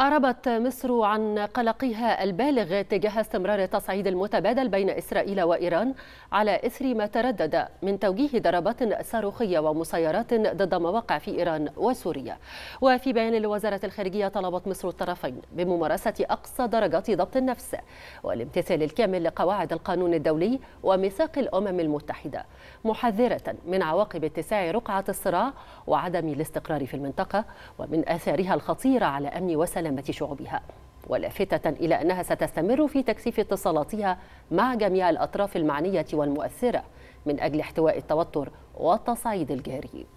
أعربت مصر عن قلقها البالغ تجاه استمرار التصعيد المتبادل بين إسرائيل وإيران على إثر ما تردد من توجيه ضربات صاروخية ومسيرات ضد مواقع في إيران وسوريا وفي بيان لوزارة الخارجية طلبت مصر الطرفين بممارسة أقصى درجات ضبط النفس والامتثال الكامل لقواعد القانون الدولي وميثاق الأمم المتحدة محذرة من عواقب اتساع رقعة الصراع وعدم الاستقرار في المنطقة ومن آثارها الخطيرة على أمن وسلامة سلامة شعوبها ولافتة إلى أنها ستستمر في تكثيف اتصالاتها مع جميع الأطراف المعنية والمؤثرة من أجل احتواء التوتر والتصعيد الجاري